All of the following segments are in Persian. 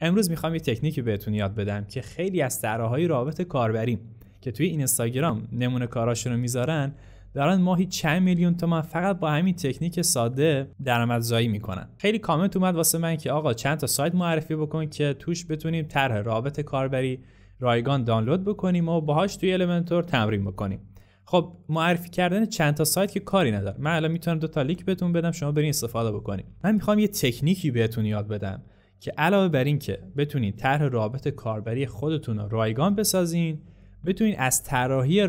امروز میخوام یه تکنیکی بهتون یاد بدم که خیلی از طراحهای رابط کاربری که توی اینستاگرام نمونه کاراشون رو میذارن دارن ماهی چند میلیون تومن فقط با همین تکنیک ساده درآمدزایی میکنن خیلی کامنت اومد واسه من که آقا چند تا سایت معرفی بکن که توش بتونیم طرح رابط کاربری رایگان دانلود بکنیم و باهاش توی المنتور تمرین بکنیم خب معرفی کردن چند تا سایت که کاری نداره من الان میتونم دو تا لینک بهتون بدم شما برین استفاده بکنید من میخوام یه تکنیکی بهتون یاد بدم که علاوه بر این که بتونید طرح رابط کاربری خودتون رو رایگان بسازین بتونید از طراحی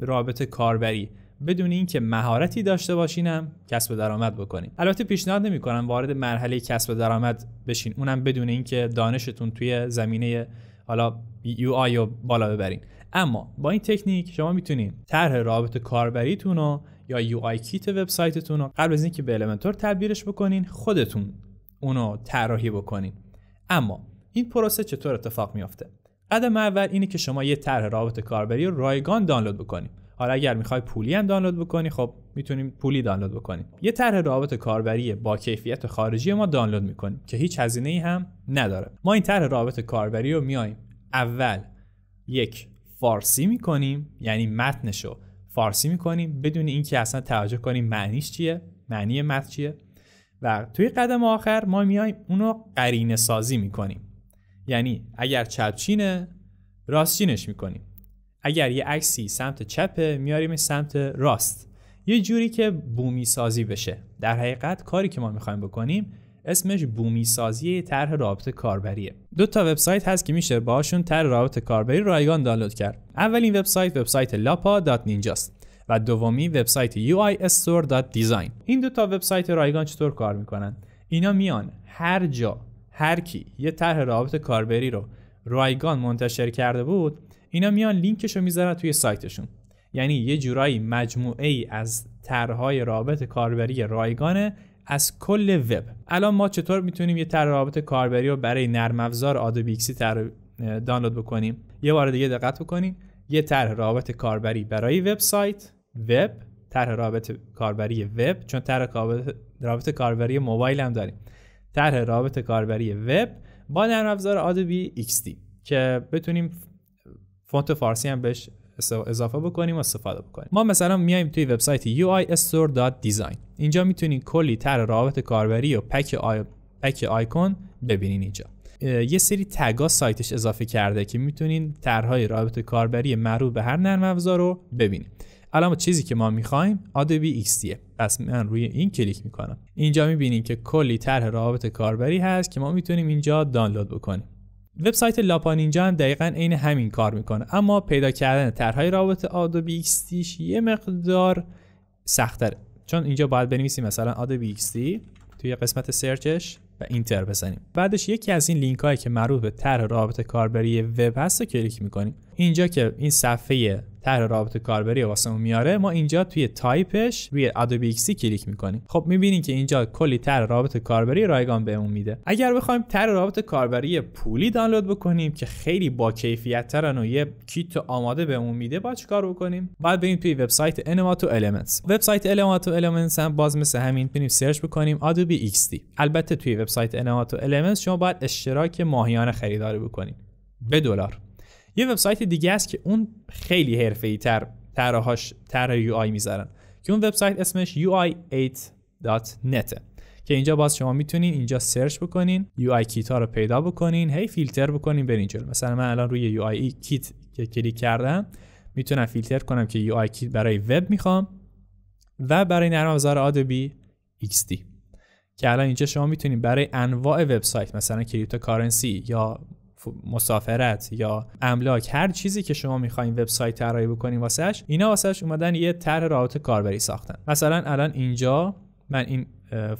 رابط کاربری بدون اینکه مهارتی داشته باشینم کسب درآمد بکنین البته پیشنهاد نمیکنم وارد مرحله کسب درآمد بشین اونم بدون اینکه دانشتون توی زمینه حالا یو آی بالا ببرین اما با این تکنیک شما میتونید طرح رابط کاربریتون رو یا یو آی کیت وبسایتتون رو قبل از اینکه به المنتور تبدیلش بکنین خودتون اونو طراحی بکنیم اما این پروسه چطور اتفاق میافته قدم اول اینه که شما یه طرح رابط کاربری رو رایگان دانلود بکنیم حالا اگر میخوای پولی هم دانلود بکنی خب میتونیم پولی دانلود بکنیم یه طرح رابط کاربری با کیفیت خارجی ما دانلود میکنیم که هیچ هزینه ای هم نداره ما این طرح رابط کاربری رو میایم اول یک فارسی میکنیم یعنی متنشو فارسی میکنیم بدون اینکه اصلا توجه کنیم معنیش چیه معنی متن چیه و توی قدم آخر ما میایم اونو قرینه سازی میکنیم یعنی اگر چپچینه راستچینش میکنیم اگر یه عکسی سمت چپه میاریم سمت راست یه جوری که بومی سازی بشه در حقیقت کاری که ما میخوایم بکنیم اسمش بومی سازی طرح رابطه کاربریه دو تا وبسایت هست که میشه باشون طرح رابط کاربری رایگان دانلود کرد اولین وبسایت وبسایت lapa.ninja و دومی وبسایت uistore.design این دو تا وبسایت رایگان چطور کار میکنن اینا میان هر جا هر کی یه طرح رابط کاربری رو رایگان منتشر کرده بود اینا میان لینکش رو میذارن توی سایتشون یعنی یه جورایی مجموعه ای از طرحهای رابط کاربری رایگانه از کل وب الان ما چطور میتونیم یه طرح رابط کاربری رو برای نرم افزار آدوبی دانلود بکنیم یه بار دیگه دقت بکنیم یه طرح رابط کاربری برای وبسایت وب طرح رابط کاربری وب چون طرح رابط کاربری موبایل هم داریم طرح رابط کاربری وب با نرم افزار آدوبی XD که بتونیم فونت فارسی هم بهش اضافه بکنیم و استفاده بکنیم ما مثلا میایم توی وبسایت uistore.design اینجا میتونید کلی طرح رابط کاربری و پک آی... پک آیکون ببینین اینجا یه سری تگا سایتش اضافه کرده که میتونین طرحهای رابط کاربری مربوط به هر نرم افزار رو ببینید الان چیزی که ما میخوایم آدوبی XD پس من روی این کلیک میکنم اینجا میبینیم که کلی طرح روابط کاربری هست که ما میتونیم اینجا دانلود بکنیم وبسایت لاپا اینجا هم دقیقا عین همین کار میکنه اما پیدا کردن طرحهای رابط آدوبی دیش یه مقدار سختره چون اینجا باید بنویسیم مثلا آدوبی XD توی قسمت سرچش و اینتر بزنیم بعدش یکی از این لینک هایی که مربوط به طرح رابط کاربری وب هست کلیک میکنیم اینجا که این صفحه طرح رابط کاربری واسه میاره ما اینجا توی تایپش روی ادوبی ایکسی کلیک میکنیم خب میبینیم که اینجا کلی طرح رابط کاربری رایگان بهمون میده اگر بخوایم طرح رابط کاربری پولی دانلود بکنیم که خیلی با کیفیت ترن و یه کیت آماده بهمون میده با چیکار بکنیم باید بریم توی وبسایت انماتو المنتس وبسایت انماتو المنتس هم باز مثل همین بریم سرچ بکنیم ادوبی ایکس البته توی وبسایت انماتو المنتس شما باید اشتراک ماهیانه خریداری بکنید به دلار یه وبسایت دیگه است که اون خیلی ای تر طراحاش طرح یو آی میذارن که اون وبسایت اسمش ui8.net که اینجا باز شما میتونین اینجا سرچ بکنین یو آی کیت ها رو پیدا بکنین هی فیلتر بکنین برین جلو مثلا من الان روی یو آی کیت که کلیک کردم میتونم فیلتر کنم که یو آی کیت برای وب میخوام و برای نرم افزار آدوبی XD که الان اینجا شما میتونید برای انواع وبسایت مثلا کریپتو کارنسی یا مسافرت یا املاک هر چیزی که شما میخواین وبسایت طراحی بکنین واسش اینا واسش اومدن یه طرح رابطه کاربری ساختن مثلا الان اینجا من این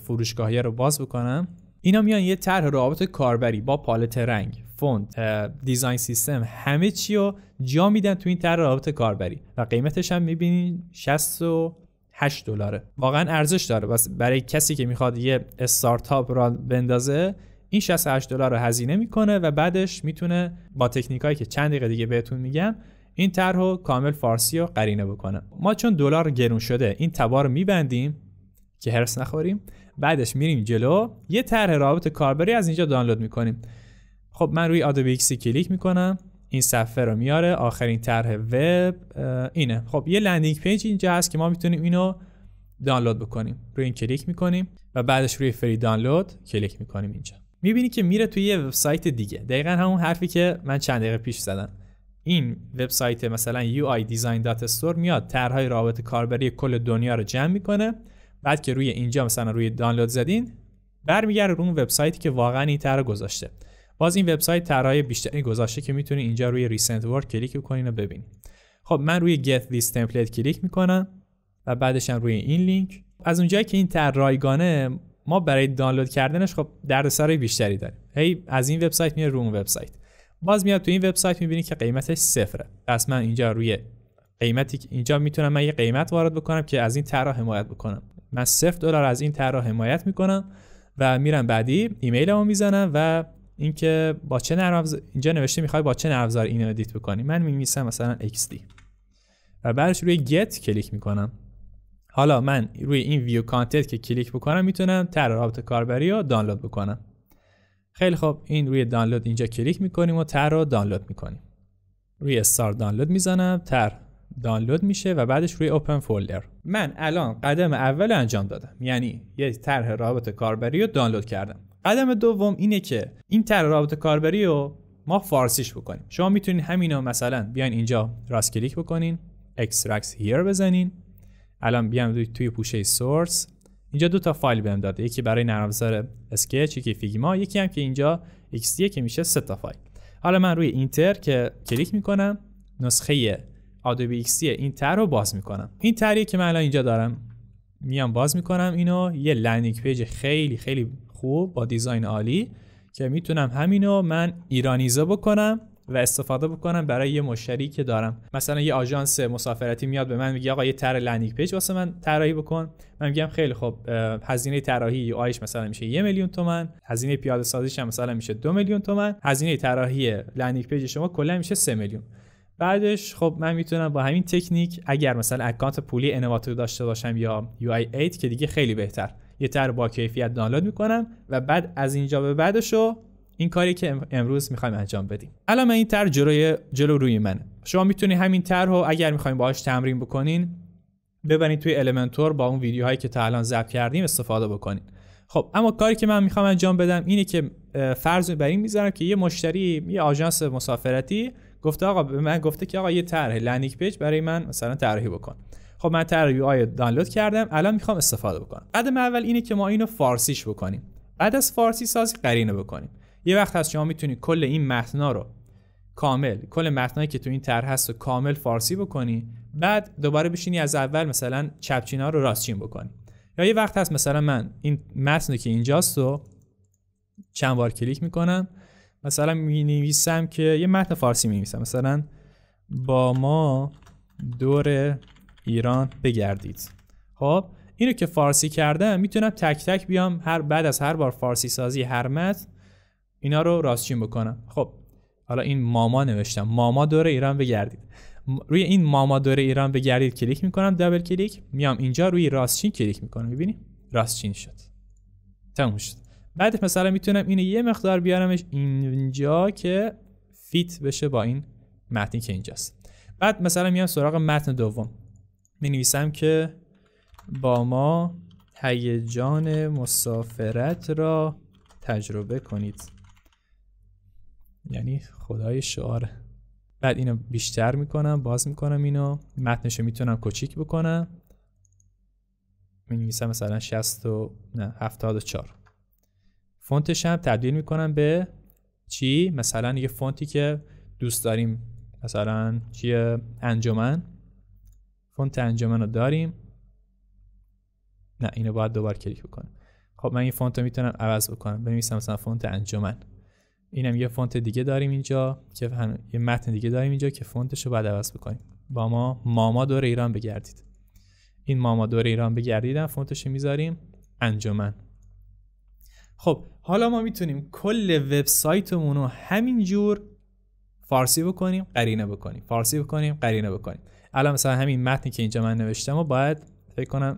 فروشگاهیه رو باز بکنم اینا میان یه طرح رابط کاربری با پالت رنگ فونت دیزاین سیستم همه چی رو جا میدن تو این طرح رابط کاربری و قیمتش هم میبینین 68 دلاره واقعا ارزش داره برای کسی که میخواد یه استارتاپ را بندازه این 68 دلار رو هزینه میکنه و بعدش میتونه با تکنیکایی که چند دقیقه دیگه بهتون میگم این طرح رو کامل فارسی و قرینه بکنه ما چون دلار گرون شده این تبار رو میبندیم که هرس نخوریم بعدش میریم جلو یه طرح رابط کاربری از اینجا دانلود میکنیم خب من روی آدوبی ایکسی کلیک میکنم این صفحه رو میاره آخرین طرح وب اینه خب یه لندینگ پیج اینجا هست که ما میتونیم اینو دانلود بکنیم روی این کلیک میکنیم و بعدش روی فری دانلود کلیک میکنیم اینجا میبینی که میره توی یه وبسایت دیگه دقیقا همون حرفی که من چند دقیقه پیش زدم این وبسایت مثلا uidesign.store میاد طرحهای رابط کاربری کل دنیا رو جمع میکنه بعد که روی اینجا مثلا روی دانلود زدین برمیگرده روی اون وبسایتی که واقعا این طرح گذاشته باز این وبسایت طرحهای بیشتری گذاشته که میتونی اینجا روی ریسنت ورک کلیک کنین و ببینین خب من روی get this template کلیک میکنم و بعدش روی این لینک از اونجایی که این طرح رایگانه ما برای دانلود کردنش خب دردسرای بیشتری داریم هی از این وبسایت میاد رو اون وبسایت باز میاد تو این وبسایت میبینی که قیمتش صفره پس من اینجا روی قیمتی اینجا میتونم من یه قیمت وارد بکنم که از این طرح حمایت بکنم من صفر دلار از این طرح حمایت میکنم و میرم بعدی ایمیلمو میزنم و اینکه با چه نرم اینجا نوشته میخوای با چه نرم افزار اینو ادیت بکنی من میمیسم مثلا XD و بعدش روی گت کلیک میکنم حالا من روی این ویو کانتنت که کلیک بکنم میتونم طرح رابط کاربری رو دانلود بکنم خیلی خوب این روی دانلود اینجا کلیک میکنیم و تر رو دانلود میکنیم روی استار دانلود میزنم تر دانلود میشه و بعدش روی اوپن فولدر من الان قدم اول انجام دادم یعنی یه طرح رابط کاربری رو دانلود کردم قدم دوم اینه که این طرح رابط کاربری رو ما فارسیش بکنیم شما میتونید همینو مثلا بیاین اینجا راست کلیک بکنین اکسترکس هیر بزنین الان بیام توی پوشه سورس اینجا دو تا فایل بهم داده یکی برای نرم افزار اسکچ یکی فیگما یکی هم که اینجا XD که میشه سه تا فایل حالا من روی اینتر که کلیک میکنم نسخه Adobe XD این تر رو باز میکنم این تری که من الان اینجا دارم میام باز میکنم اینو یه لندینگ پیج خیلی خیلی خوب با دیزاین عالی که میتونم همینو من ایرانیزه بکنم و استفاده بکنم برای یه مشتری که دارم مثلا یه آژانس مسافرتی میاد به من میگه آقا یه طرح لندینگ پیج واسه من طراحی بکن من میگم خیلی خب هزینه طراحی یو آیش مثلا میشه یه میلیون تومن هزینه پیاده سازیش هم مثلا میشه دو میلیون تومن هزینه طراحی لندینگ پیج شما کلا میشه سه میلیون بعدش خب من میتونم با همین تکنیک اگر مثلا اکانت پولی انواتور داشته باشم یا آی 8 که دیگه خیلی بهتر یه تر با کیفیت دانلود میکنم و بعد از اینجا به بعدشو این کاری که امروز میخوایم انجام بدیم الان من این طرح جلوی جلو روی منه شما میتونید همین طرح رو اگر میخوایم باهاش تمرین بکنین ببرید توی المنتور با اون ویدیوهایی که تا الان ضبط کردیم استفاده بکنین خب اما کاری که من میخوام انجام بدم اینه که فرض بر این میذارم که یه مشتری یه آژانس مسافرتی گفته آقا به من گفته که آقا یه طرح لندینگ پیج برای من مثلا طراحی بکن خب من طرح یو آی دانلود کردم الان میخوام استفاده بکنم قدم اول اینه که ما اینو فارسیش بکنیم بعد از فارسی سازی قرینه بکنیم یه وقت هست شما میتونی کل این متنا رو کامل کل متنایی که تو این طرح هست رو کامل فارسی بکنی بعد دوباره بشینی از اول مثلا چپچینا رو راستچین بکنی یا یه وقت هست مثلا من این متنی که اینجاست رو چند بار کلیک میکنم مثلا می نویسم که یه متن فارسی می نویسم مثلا با ما دور ایران بگردید خب اینو که فارسی کردم میتونم تک تک بیام هر بعد از هر بار فارسی سازی هر متن اینا رو راستچین بکنم خب حالا این ماما نوشتم ماما دور ایران بگردید روی این ماما دور ایران بگردید کلیک میکنم دابل کلیک میام اینجا روی چین کلیک میکنم میبینی چین شد تموم شد بعد مثلا میتونم اینو یه مقدار بیارمش اینجا که فیت بشه با این متنی که اینجاست بعد مثلا میام سراغ متن دوم می نویسم که با ما هیجان مسافرت را تجربه کنید یعنی خدای شعار بعد اینو بیشتر میکنم باز میکنم اینو متنش رو میتونم کوچیک بکنم مینویسم مثلا 60 و نه 74 فونتش هم تبدیل میکنم به چی مثلا یه فونتی که دوست داریم مثلا چیه انجمن فونت انجمن رو داریم نه اینو باید دوبار کلیک بکنم خب من این فونت رو میتونم عوض بکنم بنویسم مثلا فونت انجمن اینم یه فونت دیگه داریم اینجا که یه متن دیگه داریم اینجا که فونتش رو بعد عوض بکنیم با ما ماما دور ایران بگردید این ماما دور ایران بگردیدن فونتش میذاریم انجمن خب حالا ما میتونیم کل وبسایتمون رو همینجور فارسی بکنیم قرینه بکنیم فارسی بکنیم قرینه بکنیم الان مثلا همین متنی که اینجا من نوشتم باید فکر کنم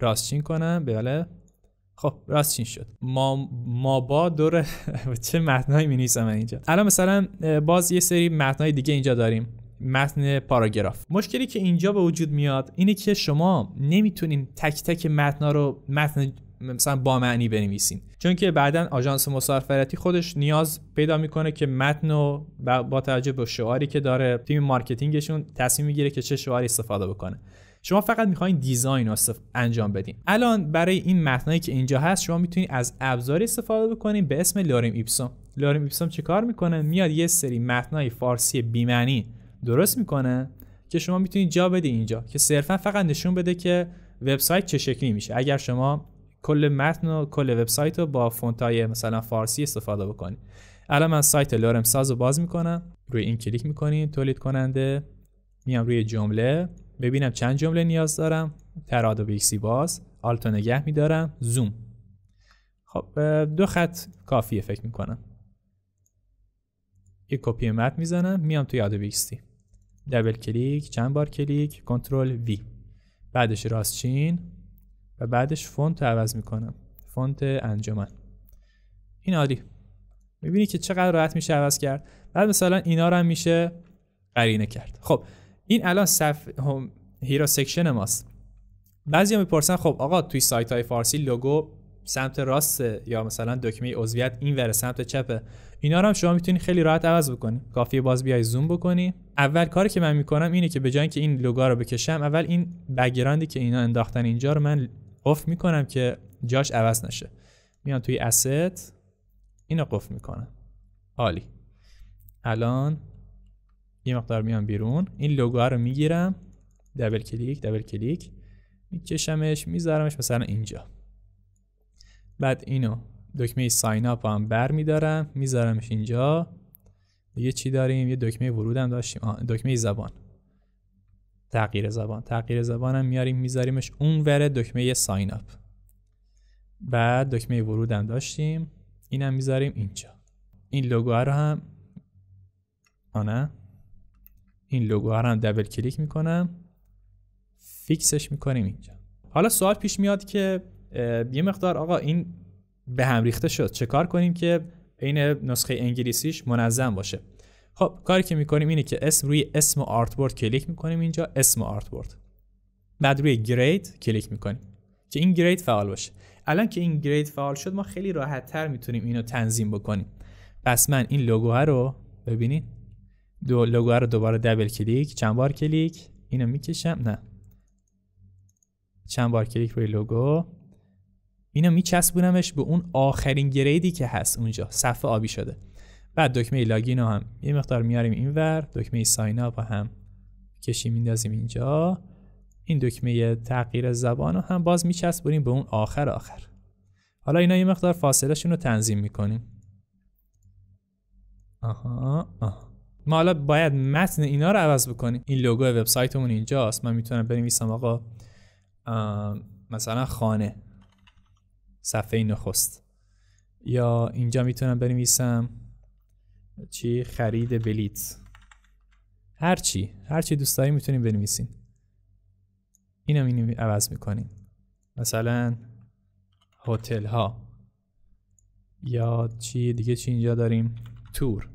راستچین کنم به خب چین شد ما ما با دور چه متنایی می نیستم اینجا الان مثلا باز یه سری متنای دیگه اینجا داریم متن پاراگراف مشکلی که اینجا به وجود میاد اینه که شما نمیتونین تک تک متنا رو متن مثلا با معنی بنویسین چون که بعدا آژانس مسافرتی خودش نیاز پیدا میکنه که متن و با توجه به شعاری که داره تیم مارکتینگشون تصمیم میگیره که چه شعاری استفاده بکنه شما فقط میخواین دیزاین رو انجام بدین الان برای این متنایی که اینجا هست شما میتونید از ابزار استفاده بکنید به اسم لارم ایپسوم لارم ایپسوم کار میکنه میاد یه سری متنای فارسی بیمنی درست میکنه که شما میتونید جا بده اینجا که صرفا فقط نشون بده که وبسایت چه شکلی میشه اگر شما کل متن و کل وبسایت رو با فونتای مثلا فارسی استفاده بکنید الان من سایت لارم ساز رو باز میکنم روی این کلیک میکنید تولید کننده میام روی جمله ببینم چند جمله نیاز دارم تراد و بیکسی باز آلتو نگه میدارم زوم خب دو خط کافیه فکر میکنم یک کپی مت میزنم میام توی آدو بیکسی دبل کلیک چند بار کلیک کنترل وی بعدش راست چین و بعدش فونت رو عوض میکنم فونت انجمن این عالی میبینی که چقدر راحت میشه عوض کرد بعد مثلا اینا رو هم میشه قرینه کرد خب این الان صف هم هیرو سکشن ماست بعضیا میپرسن خب آقا توی سایت های فارسی لوگو سمت راست یا مثلا دکمه عضویت این ور سمت چپه اینا رو هم شما میتونید خیلی راحت عوض بکنید کافیه باز بیای زوم بکنی اول کاری که من میکنم اینه که به جای اینکه این لوگو رو بکشم اول این بگراندی که اینا انداختن اینجا رو من قفل میکنم که جاش عوض نشه میان توی اسید اینو قفل میکنم عالی الان یه مقدار میام بیرون این لوگو رو میگیرم دبل کلیک دبل کلیک میکشمش میذارمش مثلا اینجا بعد اینو دکمه ساین اپ هم بر میدارم میذارمش اینجا دیگه چی داریم یه دکمه ورود هم داشتیم دکمه زبان تغییر زبان تغییر زبان هم میاریم میذاریمش اون ور دکمه ساین اپ بعد دکمه ورود هم داشتیم اینم میذاریم اینجا این لوگو رو هم آنه این لوگو رو هم دبل کلیک میکنم فیکسش میکنیم اینجا حالا سوال پیش میاد که یه مقدار آقا این به هم ریخته شد چه کار کنیم که این نسخه انگلیسیش منظم باشه خب کاری که میکنیم اینه که اسم روی اسم بورد کلیک میکنیم اینجا اسم بورد بعد روی گرید کلیک میکنیم که این گرید فعال باشه الان که این گرید فعال شد ما خیلی راحت تر میتونیم اینو تنظیم بکنیم پس من این لوگوها رو ببینید دو لوگو رو دوباره دبل کلیک چند بار کلیک اینو میکشم نه چند بار کلیک روی لوگو اینو میچسبونمش به اون آخرین گریدی که هست اونجا صفحه آبی شده بعد دکمه لاگین رو هم یه مقدار میاریم اینور دکمه ساین اپ هم کشی میندازیم اینجا این دکمه تغییر زبان رو هم باز میچسبونیم به اون آخر آخر حالا اینا یه مقدار فاصله شون رو تنظیم میکنیم آها آها ما حالا باید متن اینا رو عوض بکنیم این لوگو وبسایتمون اینجاست من میتونم بنویسم آقا مثلا خانه صفحه نخست یا اینجا میتونم بنویسم چی خرید بلیت هر چی هر چی دوست داریم میتونیم بنویسین اینم اینو عوض میکنیم مثلا هتل ها یا چی دیگه چی اینجا داریم تور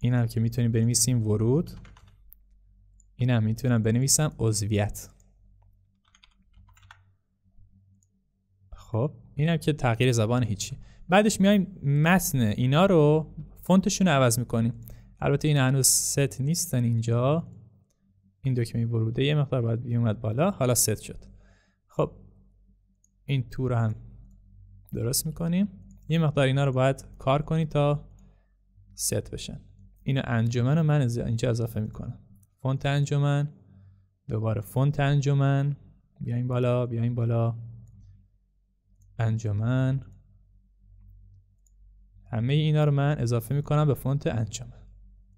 اینم هم که میتونیم بنویسیم ورود این هم میتونم بنویسم عضویت خب این هم که تغییر زبان هیچی بعدش میایم متن اینا رو فونتشون رو عوض میکنیم البته این هنوز ست نیستن اینجا این دکمه وروده یه مقدار باید بیومد بالا حالا ست شد خب این تو رو هم درست میکنیم یه مقدار اینا رو باید کار کنید تا ست بشن این انجمن رو من اینجا اضافه میکنم فونت انجمن دوباره فونت انجمن بیاین بالا بیاین بالا انجمن همه اینا رو من اضافه میکنم به فونت انجمن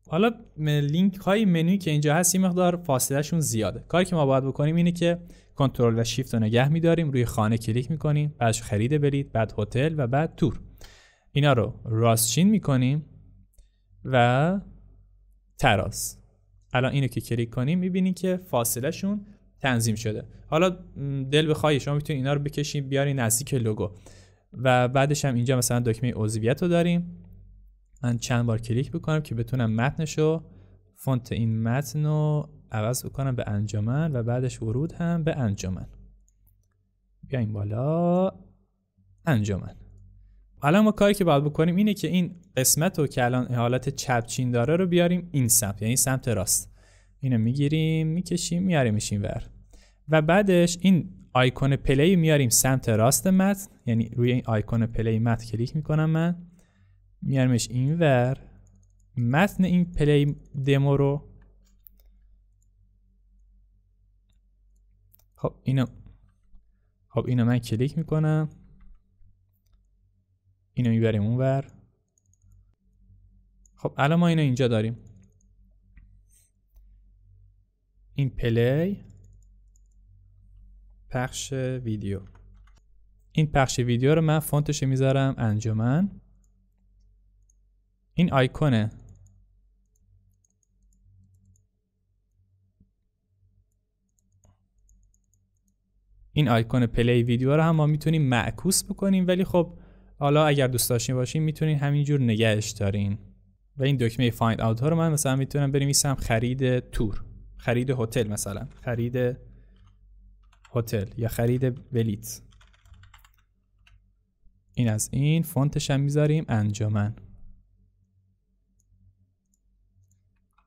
حالا لینک های منوی که اینجا هست این مقدار شون زیاده کاری که ما باید بکنیم اینه که کنترل و شیفت رو نگه میداریم روی خانه کلیک میکنیم بعدش خریده برید بعد هتل و بعد تور اینا رو راست چین میکنیم و تراس الان اینو که کلیک کنیم میبینی که فاصله شون تنظیم شده حالا دل خواهی شما میتونید اینا رو بکشید بیاری نزدیک لوگو و بعدش هم اینجا مثلا دکمه عضویت رو داریم من چند بار کلیک بکنم که بتونم متنش رو فونت این متن رو عوض بکنم به انجامن و بعدش ورود هم به انجمن بیایم بالا انجمن الان ما کاری که باید بکنیم اینه که این قسمت رو که الان حالت چپچین داره رو بیاریم این سمت یعنی سمت راست اینو میگیریم میکشیم میاریمش ور و بعدش این آیکون پلی میاریم سمت راست متن یعنی روی این آیکون پلی متن کلیک میکنم من این ور متن این پلی دمو رو خب اینو خب اینو من کلیک میکنم اینو میبریم اونور خب الان ما اینو اینجا داریم این پلی پخش ویدیو این پخش ویدیو رو من فونتش میذارم انجمن این آیکونه این آیکون پلی ویدیو رو هم ما میتونیم معکوس بکنیم ولی خب حالا اگر دوست داشتین باشین میتونین همینجور نگهش دارین و این دکمه فایند اوت ها رو من مثلا میتونم بنویسم خرید تور خرید هتل مثلا خرید هتل یا خرید بلیت این از این فونتش هم میذاریم انجامن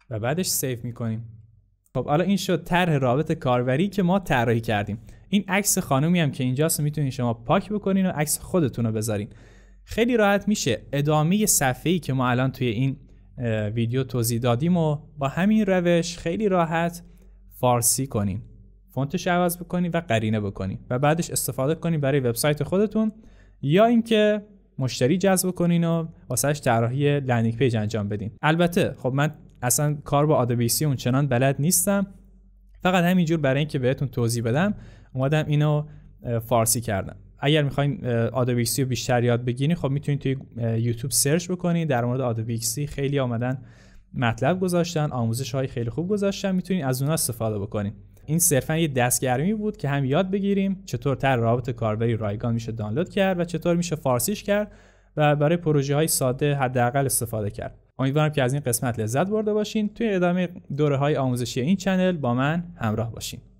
و بعدش سیو میکنیم خب حالا این شد طرح رابط کاربری که ما طراحی کردیم این عکس خانومی هم که اینجاست میتونین شما پاک بکنین و عکس خودتون رو بذارین خیلی راحت میشه ادامه صفحه ای که ما الان توی این ویدیو توضیح دادیم و با همین روش خیلی راحت فارسی کنین فونتش عوض بکنین و قرینه بکنین و بعدش استفاده کنین برای وبسایت خودتون یا اینکه مشتری جذب کنین و واسهش طراحی لندینگ پیج انجام بدین البته خب من اصلا کار با آدابیسی اون چنان بلد نیستم فقط همینجور برای اینکه بهتون توضیح بدم اومدم اینو فارسی کردم اگر میخواین آدوبیکسی رو بیشتر یاد بگیرین خب میتونید توی یوتیوب سرچ بکنید در مورد آدوبیکسی خیلی آمدن مطلب گذاشتن آموزش های خیلی خوب گذاشتن میتونید از اونها استفاده بکنید این صرفا یه دستگرمی بود که هم یاد بگیریم چطور تر رابط کاربری رایگان میشه دانلود کرد و چطور میشه فارسیش کرد و برای پروژه های ساده حداقل استفاده کرد امیدوارم که از این قسمت لذت برده باشین توی ادامه دوره های آموزشی این چنل با من همراه باشین